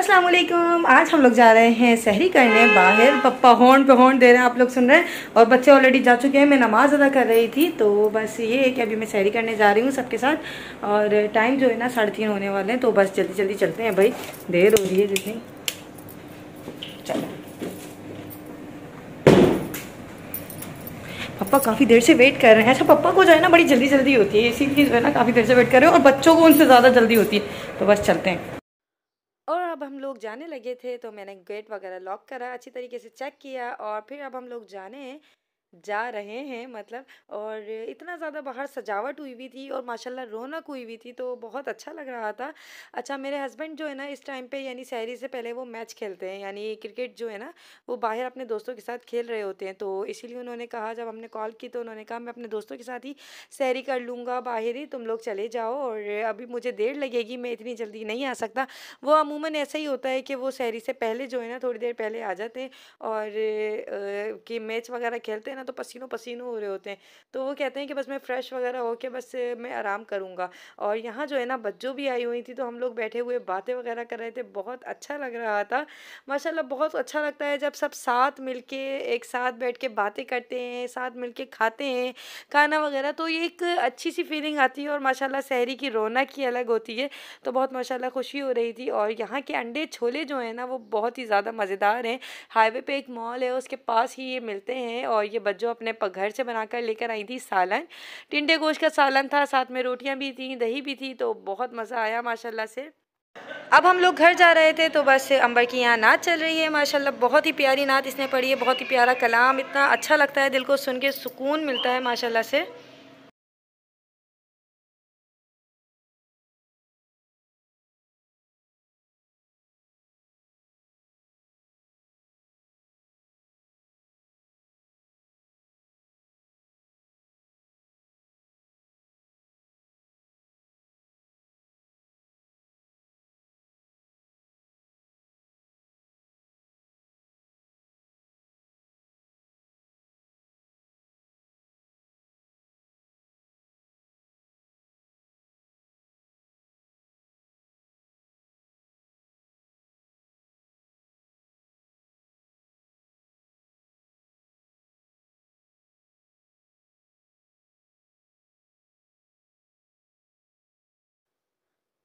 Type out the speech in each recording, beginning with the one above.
अस्सलाम वालेकुम आज हम लोग जा रहे हैं सहरी करने बाहर पप्पा हॉर्न पे हॉर्न दे रहे हैं आप लोग सुन रहे हैं और बच्चे ऑलरेडी जा चुके हैं मैं नमाज़ अदा कर रही थी तो बस ये है कि अभी मैं सहरी करने जा रही हूँ सबके साथ और टाइम जो है ना साढ़े तीन होने वाले हैं तो बस जल्दी जल्दी चलते हैं भाई देर हो रही है जैसे चलो पापा काफ़ी देर से वेट कर रहे हैं अच्छा पापा को जो है ना बड़ी जल्दी जल्दी होती है इसीलिए जो है ना काफ़ी देर से वेट कर रहे हैं और बच्चों को उनसे ज़्यादा जल्दी होती है तो बस चलते हैं और अब हम लोग जाने लगे थे तो मैंने गेट वगैरह लॉक करा अच्छी तरीके से चेक किया और फिर अब हम लोग जाने जा रहे हैं मतलब और इतना ज़्यादा बाहर सजावट हुई हुई थी और माशाल्लाह रौनक हुई हुई थी तो बहुत अच्छा लग रहा था अच्छा मेरे हस्बैंड जो है ना इस टाइम पे यानी शहरी से पहले वो मैच खेलते हैं यानी क्रिकेट जो है ना वो बाहर अपने दोस्तों के साथ खेल रहे होते हैं तो इसीलिए उन्होंने कहा जब हमने कॉल की तो उन्होंने कहा मैं अपने दोस्तों के साथ ही सैरी कर लूँगा बाहर ही तुम लोग चले जाओ और अभी मुझे देर लगेगी मैं इतनी जल्दी नहीं आ सकता वो अमूमन ऐसा ही होता है कि वो शहरी से पहले जो है ना थोड़ी देर पहले आ जाते हैं और कि मैच वगैरह खेलते हैं ना तो पसीनों पसीनों हो रहे होते हैं तो वो कहते हैं कि बस मैं फ़्रेश वगैरह होके बस मैं आराम करूँगा और यहाँ जो है ना बच्चों भी आई हुई थी तो हम लोग बैठे हुए बातें वगैरह कर रहे थे बहुत अच्छा लग रहा था माशाला बहुत अच्छा लगता है जब सब साथ मिल एक साथ बैठ के बातें करते हैं साथ मिल खाते हैं खाना वगैरह तो ये एक अच्छी सी फीलिंग आती है और माशाला शहरी की रौनक ही अलग होती है तो बहुत माशाला खुशी हो रही थी और यहाँ के अंडे छोले जो है ना वो बहुत ही ज़्यादा मज़ेदार हैं हाईवे पे एक मॉल है उसके पास ही ये मिलते हैं और ये बज्जो अपने घर से बनाकर लेकर आई थी सालन टिंडे गोश का सालन था साथ में रोटियाँ भी थी दही भी थी तो बहुत मज़ा आया माशाल्लाह से अब हम लोग घर जा रहे थे तो बस अंबर की यहाँ नात चल रही है माशाल्लाह बहुत ही प्यारी नात इसने पढ़ी है बहुत ही प्यारा कलाम इतना अच्छा लगता है दिल को सुन के सुकून मिलता है माशाल्लाह से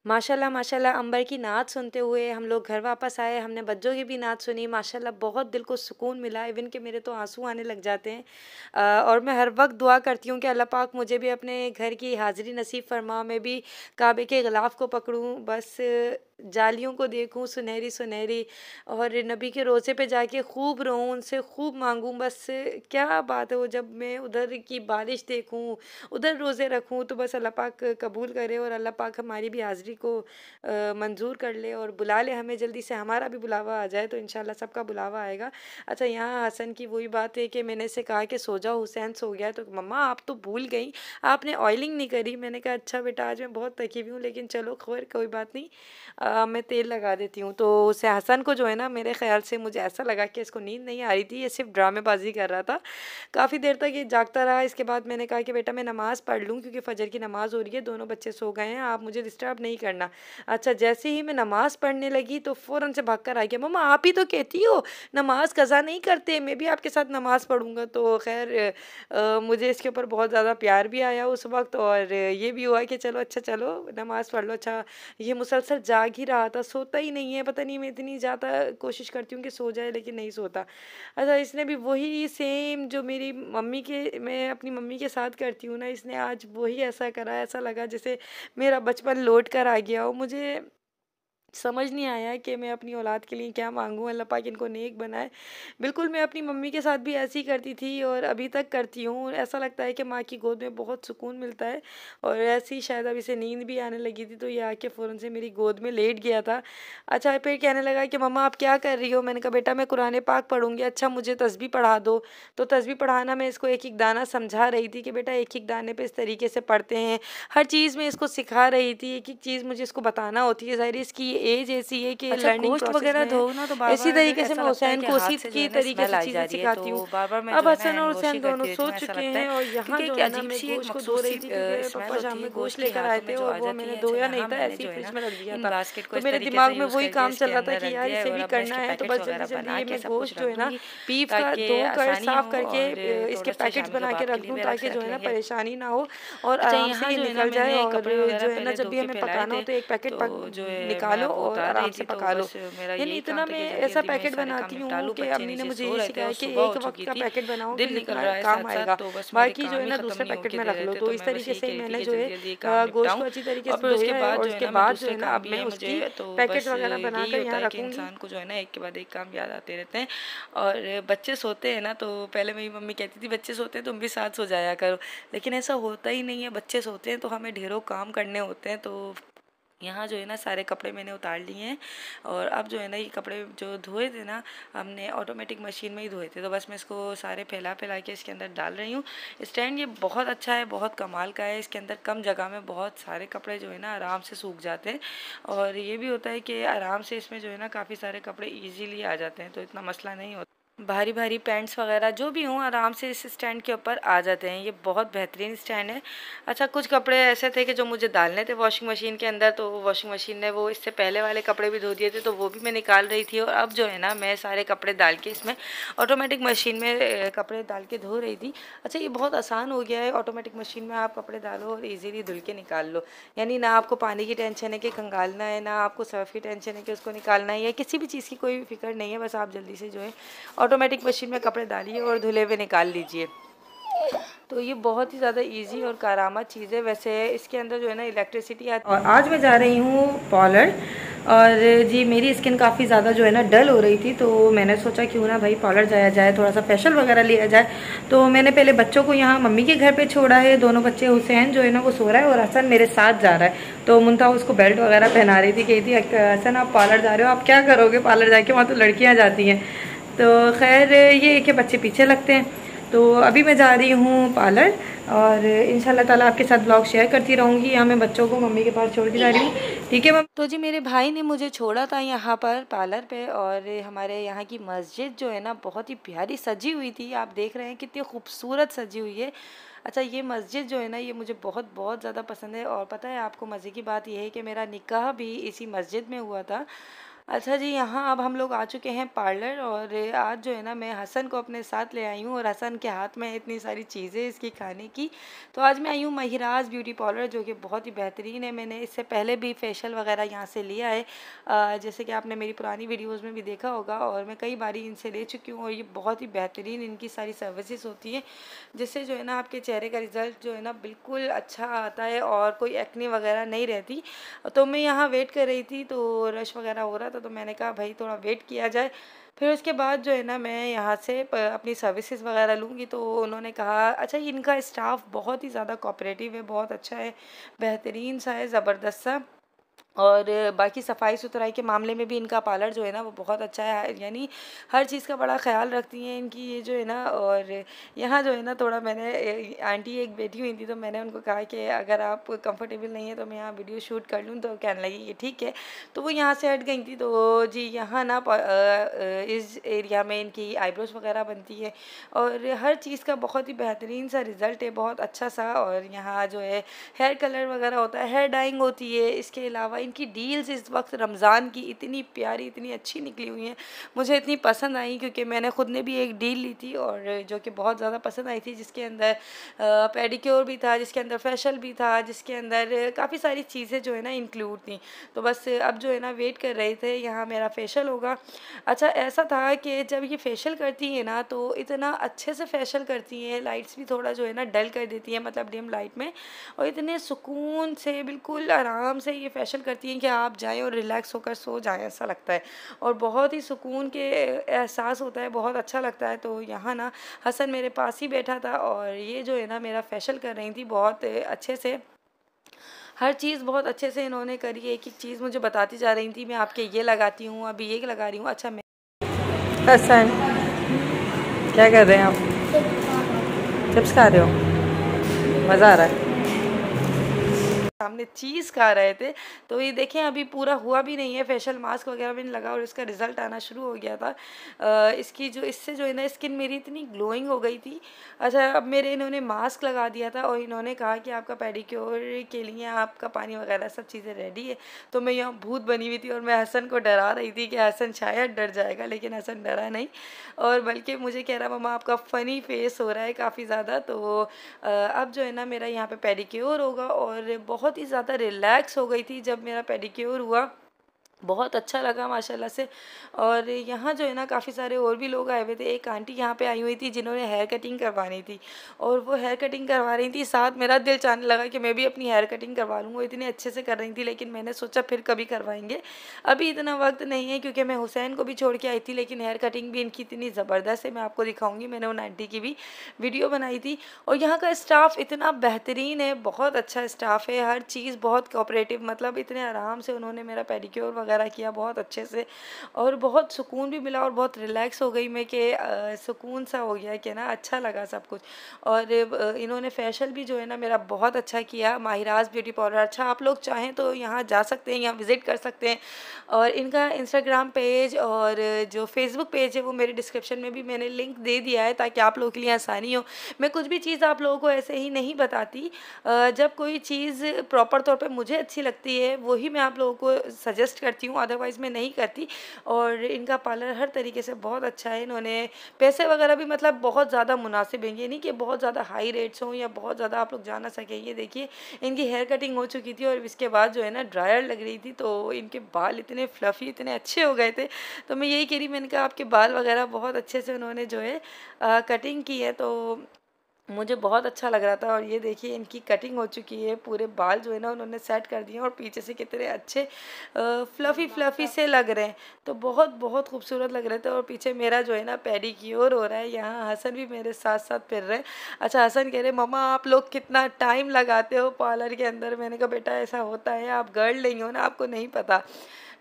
माशाल्लाह माशाल्लाह अंबर की नात सुनते हुए हम लोग घर वापस आए हमने बच्चों की भी नात सुनी माशाल्लाह बहुत दिल को सुकून मिला इवन कि मेरे तो आंसू आने लग जाते हैं आ, और मैं हर वक्त दुआ करती हूँ कि अल्लाह पाक मुझे भी अपने घर की हाज़िरी नसीब फरमा मैं भी काबे के गलाफ को पकड़ूँ बस जालियों को देखूं सुनहरी सुनहरी और नबी के रोज़े पे जाके खूब रोऊं उनसे खूब मांगूं बस क्या बात है वो जब मैं उधर की बारिश देखूं उधर रोज़े रखूं तो बस अल्लाह पाक कबूल करे और अल्लाह पाक हमारी भी हाज़री को मंजूर कर ले और बुला ले हमें जल्दी से हमारा भी बुलावा आ जाए तो इन सबका बुलावा आएगा अच्छा यहाँ हसन की वही बात है कि मैंने इसे कहा कि सो जाओ हुसैन सो गया तो मम्मा आप तो भूल गई आपने ऑयलिंग नहीं करी मैंने कहा अच्छा बेटा आज मैं बहुत तकी हुई हूँ लेकिन चलो खबर कोई बात नहीं आ, मैं तेल लगा देती हूँ तो उसे हसन को जो है ना मेरे ख्याल से मुझे ऐसा लगा कि इसको नींद नहीं आ रही थी ये सिर्फ ड्रामेबाजी कर रहा था काफ़ी देर तक ये जागता रहा इसके बाद मैंने कहा कि बेटा मैं नमाज़ पढ़ लूँ क्योंकि फजर की नमाज़ हो रही है दोनों बच्चे सो गए हैं आप मुझे डिस्टर्ब नहीं करना अच्छा जैसे ही मैं नमाज़ पढ़ने लगी तो फ़ौर से भाग कर आ गया ममा आप ही तो कहती हो नमाज़ कज़ा नहीं करते मैं भी आपके साथ नमाज़ पढ़ूँगा तो खैर मुझे इसके ऊपर बहुत ज़्यादा प्यार भी आया उस वक्त और ये भी हुआ कि चलो अच्छा चलो नमाज़ पढ़ लो अच्छा ये मुसलसल जाग जाग ही रहा था सोता ही नहीं है पता नहीं मैं इतनी ज़्यादा कोशिश करती हूँ कि सो जाए लेकिन नहीं सोता अच्छा इसने भी वही सेम जो मेरी मम्मी के मैं अपनी मम्मी के साथ करती हूँ ना इसने आज वही ऐसा करा ऐसा लगा जैसे मेरा बचपन लौट कर आ गया हो मुझे समझ नहीं आया कि मैं अपनी औलाद के लिए क्या मांगूँ अल्लाह पाक इनको नेक बनाए बिल्कुल मैं अपनी मम्मी के साथ भी ऐसे ही करती थी और अभी तक करती हूँ ऐसा लगता है कि माँ की गोद में बहुत सुकून मिलता है और ऐसे ही शायद अभी से नींद भी आने लगी थी तो ये आके फ़ौरन से मेरी गोद में लेट गया था अच्छा फिर कहने लगा कि मम्मा आप क्या कर रही हो मैंने कहा बेटा मैं कुरने पाक पढ़ूँगी अच्छा मुझे तस्वीर पढ़ा दो तो तस्वीर पढ़ाना मैं इसको एक एक दाना समझा रही थी कि बेटा एक एक दाने पर इस तरीके से पढ़ते हैं हर चीज़ में इसको सिखा रही थी एक एक चीज़ मुझे इसको बताना होती है ज़ाहिर इसकी एज ऐसी है कि अच्छा, लर्निंग वगैरह धो ना तो इसी तरीके से मैं हुसैन को उसी की तरीके से चीजें तो सिखाती हूँ अब हसन और हुसैन दोनों सो तो चुके हैं और यहाँ जो अजीब सी एक धो रही थी पापा शाम में गोश्त लेकर आए थे और वो मैंने धोया नहीं था ऐसे ही फ्रिज में रख दिया था तो मेरे दिमाग में वही काम चल रहा था कि यार इसे भी करना है तो बस जल्दी जल्दी ये मैं गोश्त जो है ना पीप का धो कर साफ करके इसके पैकेट बना के रख दूँ ताकि जो है ना परेशानी ना हो और आराम से निकल जाए कपड़े जो है ना जब तो भी हमें पकाना हो तो एक पैकेट जो है निकालो और आराम से तो पका लो यानी इतना मैं ऐसा पैकेट बनाती हूँ कि अम्मी ने मुझे ये सिखाया कि एक वक्त का पैकेट बनाओ दिल निकल रहा है काम आएगा तो बाकी जो है ना दूसरे पैकेट में रख लो तो, तो इस तरीके से मैंने जो है गोश्त को अच्छी तरीके से उसके बाद जो है ना अब मैं उसकी पैकेट वगैरह बना कर यहाँ रखूँगी इंसान को जो है ना एक के बाद एक काम याद आते रहते हैं और बच्चे सोते हैं ना तो पहले मेरी मम्मी कहती थी बच्चे सोते हैं तुम भी साथ सो जाया करो लेकिन ऐसा होता ही नहीं है बच्चे सोते हैं तो हमें ढेरों काम करने होते हैं तो यहाँ जो है ना सारे कपड़े मैंने उतार लिए हैं और अब जो है ना ये कपड़े जो धोए थे ना हमने ऑटोमेटिक मशीन में ही धोए थे तो बस मैं इसको सारे फैला फैला के इसके अंदर डाल रही हूँ स्टैंड ये बहुत अच्छा है बहुत कमाल का है इसके अंदर कम जगह में बहुत सारे कपड़े जो है ना आराम से सूख जाते हैं और ये भी होता है कि आराम से इसमें जो है ना काफ़ी सारे कपड़े ईजीली आ जाते हैं तो इतना मसला नहीं होता भारी भारी पैंट्स वगैरह जो भी हों आराम से इस स्टैंड के ऊपर आ जाते हैं ये बहुत बेहतरीन स्टैंड है अच्छा कुछ कपड़े ऐसे थे कि जो मुझे डालने थे वॉशिंग मशीन के अंदर तो वॉशिंग मशीन ने वो इससे पहले वाले कपड़े भी धो दिए थे तो वो भी मैं निकाल रही थी और अब जो है ना मैं सारे कपड़े डाल के इसमें ऑटोमेटिक मशीन में कपड़े डाल के धो रही थी अच्छा ये बहुत आसान हो गया है ऑटोमेटिक मशीन में आप कपड़े डालो और ईजिली धुल के निकाल लो यानी ना आपको पानी की टेंशन है कि कंगालना है ना आपको सर्फ की टेंशन है कि उसको निकालना है या किसी भी चीज़ की कोई फिक्र नहीं है बस आप जल्दी से जो है ऑटोमेटिक मशीन में कपड़े डालिए और धुले हुए निकाल लीजिए तो ये बहुत ही ज़्यादा इजी और कारामा चीज़ है वैसे इसके अंदर जो है ना इलेक्ट्रिसिटी आती और आज मैं जा रही हूँ पॉलर और जी मेरी स्किन काफ़ी ज़्यादा जो है ना डल हो रही थी तो मैंने सोचा क्यों ना भाई पॉलर जाया जाए थोड़ा सा फेशल वगैरह लिया जाए तो मैंने पहले बच्चों को यहाँ मम्मी के घर पे छोड़ा है दोनों बच्चे हुसैन जो है ना वो सो रहा है और हसन मेरे साथ जा रहा है तो मुनता उसको बेल्ट वगैरह पहना रही थी कहती हसन आप पार्लर जा रहे हो आप क्या करोगे पार्लर जाके वहाँ तो लड़कियाँ जाती हैं तो खैर ये है कि बच्चे पीछे लगते हैं तो अभी मैं जा रही हूँ पार्लर और इन ताला आपके साथ ब्लॉग शेयर करती रहूँगी यहाँ मैं बच्चों को मम्मी के पास छोड़ के जा रही हूँ ठीक है मम्मी तो जी मेरे भाई ने मुझे छोड़ा था यहाँ पर पार्लर पे और हमारे यहाँ की मस्जिद जो है ना बहुत ही प्यारी सजी हुई थी आप देख रहे हैं कितनी खूबसूरत सजी हुई है अच्छा ये मस्जिद जो है ना ये मुझे बहुत बहुत ज़्यादा पसंद है और पता है आपको मज़े की बात यह है कि मेरा निकाह भी इसी मस्जिद में हुआ था अच्छा जी यहाँ अब हम लोग आ चुके हैं पार्लर और आज जो है ना मैं हसन को अपने साथ ले आई हूँ और हसन के हाथ में इतनी सारी चीज़ें इसकी खाने की तो आज मैं आई हूँ महिराज ब्यूटी पार्लर जो कि बहुत ही बेहतरीन है मैंने इससे पहले भी फेशियल वगैरह यहाँ से लिया है जैसे कि आपने मेरी पुरानी वीडियोज़ में भी देखा होगा और मैं कई बार इनसे ले चुकी हूँ और ये बहुत ही बेहतरीन इनकी सारी सर्विसेज होती हैं जिससे जो है ना आपके चेहरे का रिज़ल्ट जो है ना बिल्कुल अच्छा आता है और कोई एक्नी वगैरह नहीं रहती तो मैं यहाँ वेट कर रही थी तो रश वगैरह हो रहा था था तो मैंने कहा भाई थोड़ा वेट किया जाए फिर उसके बाद जो है ना मैं यहाँ से अपनी सर्विसेज वगैरह लूँगी तो उन्होंने कहा अच्छा इनका स्टाफ बहुत ही ज़्यादा कोऑपरेटिव है बहुत अच्छा है बेहतरीन सा है ज़बरदस्त सा और बाकी सफाई सुथराई के मामले में भी इनका पार्लर जो है ना वो बहुत अच्छा है हाँ, यानी हर चीज़ का बड़ा ख्याल रखती हैं इनकी ये जो है ना और यहाँ जो है ना थोड़ा मैंने आंटी एक बेटी हुई थी तो मैंने उनको कहा कि अगर आप कंफर्टेबल नहीं है तो मैं यहाँ वीडियो शूट कर लूँ तो कहने लगी ये ठीक है तो वो यहाँ से हट गई थी तो जी यहाँ ना इस एरिया में इनकी आईब्रोज वगैरह बनती है और हर चीज़ का बहुत ही बेहतरीन सा रिज़ल्ट है बहुत अच्छा सा और यहाँ जो है हेयर कलर वगैरह होता है हेयर डाइंग होती है इसके अलावा इनकी डील्स इस वक्त रमज़ान की इतनी प्यारी इतनी अच्छी निकली हुई हैं मुझे इतनी पसंद आई क्योंकि मैंने ख़ुद ने भी एक डील ली थी और जो कि बहुत ज़्यादा पसंद आई थी जिसके अंदर पेडिक्योर भी था जिसके अंदर फेशल भी था जिसके अंदर काफ़ी सारी चीज़ें जो है ना इंक्लूड थी तो बस अब जो है ना वेट कर रहे थे यहाँ मेरा फेशल होगा अच्छा ऐसा था कि जब ये फेशल करती है ना तो इतना अच्छे से फेशल करती हैं लाइट्स भी थोड़ा जो है ना डल कर देती हैं मतलब डिम लाइट में और इतने सुकून से बिल्कुल आराम से ये फेशल कर करती हैं कि आप जाएं और रिलैक्स होकर सो जाएं ऐसा लगता है और बहुत ही सुकून के एहसास होता है बहुत अच्छा लगता है तो यहाँ ना हसन मेरे पास ही बैठा था और ये जो है ना मेरा फैशल कर रही थी बहुत अच्छे से हर चीज़ बहुत अच्छे से इन्होंने करी एक एक चीज़ मुझे बताती जा रही थी मैं आपके ये लगाती हूँ अभी ये लगा रही हूँ अच्छा मैं हसन क्या कर रहे हैं आप चिप्स खा रहे हो मज़ा आ रहा है सामने चीज़ खा रहे थे तो ये देखें अभी पूरा हुआ भी नहीं है फेशियल मास्क वगैरह भी नहीं लगा और इसका रिज़ल्ट आना शुरू हो गया था आ, इसकी जो इससे जो है ना स्किन मेरी इतनी ग्लोइंग हो गई थी अच्छा अब मेरे इन्होंने मास्क लगा दिया था और इन्होंने कहा कि आपका पेडिक्योर के लिए आपका पानी वगैरह सब चीज़ें रेडी है तो मैं यहाँ भूत बनी हुई थी और मैं हसन को डरा रही थी कि हसन शायद डर जाएगा लेकिन हसन डरा नहीं और बल्कि मुझे कह रहा मम्मा आपका फ़नी फेस हो रहा है काफ़ी ज़्यादा तो अब जो है ना मेरा यहाँ पे पेडिक्योर होगा और बहुत बहुत ही ज़्यादा रिलैक्स हो गई थी जब मेरा पेडिक्योर हुआ बहुत अच्छा लगा माशाल्लाह से और यहाँ जो है ना काफ़ी सारे और भी लोग आए हुए थे एक आंटी यहाँ पे आई हुई थी जिन्होंने हेयर कटिंग करवानी थी और वो हेयर कटिंग करवा रही थी साथ मेरा दिल चाहने लगा कि मैं भी अपनी हेयर कटिंग करवा लूँ वो इतने अच्छे से कर रही थी लेकिन मैंने सोचा फिर कभी करवाएंगे अभी इतना वक्त नहीं है क्योंकि मैं हुसैन को भी छोड़ के आई थी लेकिन हेयर कटिंग भी इनकी इतनी ज़बरदस्त है मैं आपको दिखाऊँगी मैंने उन आंटी की भी वीडियो बनाई थी और यहाँ का स्टाफ़ इतना बेहतरीन है बहुत अच्छा स्टाफ़ है हर चीज़ बहुत कोऑपरेटिव मतलब इतने आराम से उन्होंने मेरा पेडिक्योर वगैरह वगैरह किया बहुत अच्छे से और बहुत सुकून भी मिला और बहुत रिलैक्स हो गई मैं कि सुकून सा हो गया कि ना अच्छा लगा सब कुछ और इन्होंने फैशल भी जो है ना मेरा बहुत अच्छा किया माहिराज ब्यूटी पार्लर अच्छा आप लोग चाहें तो यहाँ जा सकते हैं यहाँ विज़िट कर सकते हैं और इनका इंस्टाग्राम पेज और जो फेसबुक पेज है वो मेरे डिस्क्रिप्शन में भी मैंने लिंक दे दिया है ताकि आप लोगों के लिए आसानी हो मैं कुछ भी चीज़ आप लोगों को ऐसे ही नहीं बताती जब कोई चीज़ प्रॉपर तौर पर मुझे अच्छी लगती है वही मैं आप लोगों को सजेस्ट करती करती हूँ अदरवाइज़ मैं नहीं करती और इनका पार्लर हर तरीके से बहुत अच्छा है इन्होंने पैसे वगैरह भी मतलब बहुत ज़्यादा मुनासिब हैं ये नहीं कि बहुत ज़्यादा हाई रेट्स हों या बहुत ज़्यादा आप लोग जा ना सकें ये देखिए इनकी हेयर कटिंग हो चुकी थी और इसके बाद जो है ना ड्रायर लग रही थी तो इनके बाल इतने फ्लफ़ी इतने अच्छे हो गए थे तो मैं यही कह रही मैंने कहा आपके बाल वगैरह बहुत अच्छे से उन्होंने जो है कटिंग की है तो मुझे बहुत अच्छा लग रहा था और ये देखिए इनकी कटिंग हो चुकी है पूरे बाल जो है ना उन्होंने सेट कर दिए और पीछे से कितने अच्छे फ्लफ़ी फ्लफ़ी से लग रहे हैं तो बहुत बहुत खूबसूरत लग रहे थे और पीछे मेरा जो है ना पैडी की ओर हो रहा है यहाँ हसन भी मेरे साथ साथ फिर रहे हैं अच्छा हसन कह रहे ममा आप लोग कितना टाइम लगाते हो पार्लर के अंदर मैंने कहा बेटा ऐसा होता है आप गर्ल नहीं हो ना आपको नहीं पता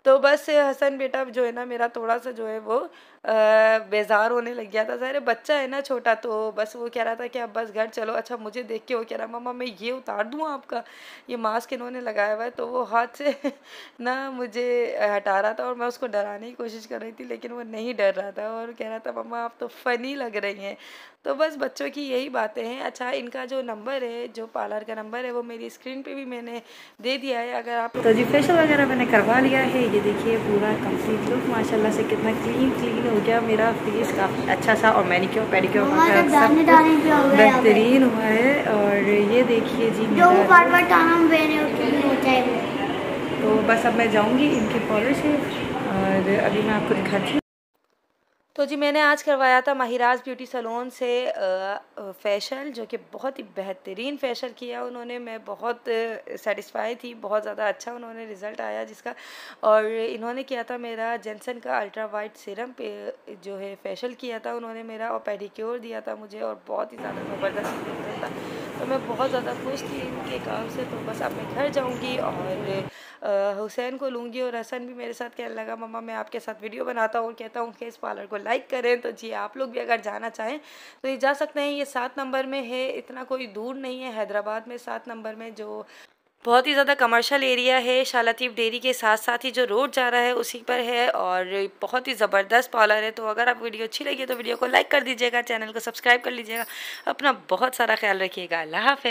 तो बस हसन बेटा जो है ना मेरा थोड़ा सा जो है वो बेज़ार होने लग गया था ज़ाहिर बच्चा है ना छोटा तो बस वो कह रहा था कि अब बस घर चलो अच्छा मुझे देख के वो कह रहा मामा मैं ये उतार दूँ आपका ये मास्क इन्होंने लगाया हुआ है तो वो हाथ से ना मुझे हटा रहा था और मैं उसको डराने की कोशिश कर रही थी लेकिन वो नहीं डर रहा था और कह रहा था मम्मा आप तो फ़नी लग रही हैं तो बस बच्चों की यही बातें हैं अच्छा इनका जो नंबर है जो पार्लर का नंबर है वो मेरी स्क्रीन पे भी मैंने दे दिया है अगर आप तो जी फेशियल वगैरह मैंने करवा लिया है ये देखिए पूरा कंप्लीट लुक माशाल्लाह से कितना क्लीन क्लीन हो गया मेरा फेस काफ़ी अच्छा सा और मैनिक्योर पेडिक्योर बेहतरीन हुआ है और ये देखिए जी तो बस अब मैं जाऊँगी इनके पॉलिश से और अभी मैं आपको दिखाती हूँ तो जी मैंने आज करवाया था महिराज ब्यूटी सलोन से फ़ेशल जो कि बहुत ही बेहतरीन फ़ेशल किया उन्होंने मैं बहुत सेटिस्फाई थी बहुत ज़्यादा अच्छा उन्होंने रिज़ल्ट आया जिसका और इन्होंने किया था मेरा जेंसन का अल्ट्रा वाइट सिरम पे जो है फ़ेशल किया था उन्होंने मेरा और पेडिक्योर दिया था मुझे और बहुत ही ज़्यादा ज़बरदस्त रिजल्ट था तो मैं बहुत ज़्यादा खुश थी इनके काम से तो बस अब मैं घर जाऊँगी और हुसैन को लूँगी और हसन भी मेरे साथ कहने लगा मम्मा मैं आपके साथ वीडियो बनाता हूँ कहता हूँ कि इस पार्लर को लाइक करें तो जी आप लोग भी अगर जाना चाहें तो ये जा सकते हैं ये सात नंबर में है इतना कोई दूर नहीं है हैदराबाद में सात नंबर में जो बहुत ही ज़्यादा कमर्शियल एरिया है शालातीफ डेरी के साथ साथ ही जो रोड जा रहा है उसी पर है और बहुत ही ज़बरदस्त पार्लर है तो अगर आप वीडियो अच्छी लगी तो वीडियो को लाइक कर दीजिएगा चैनल को सब्सक्राइब कर लीजिएगा अपना बहुत सारा ख्याल रखिएगा अल्लाह हाफ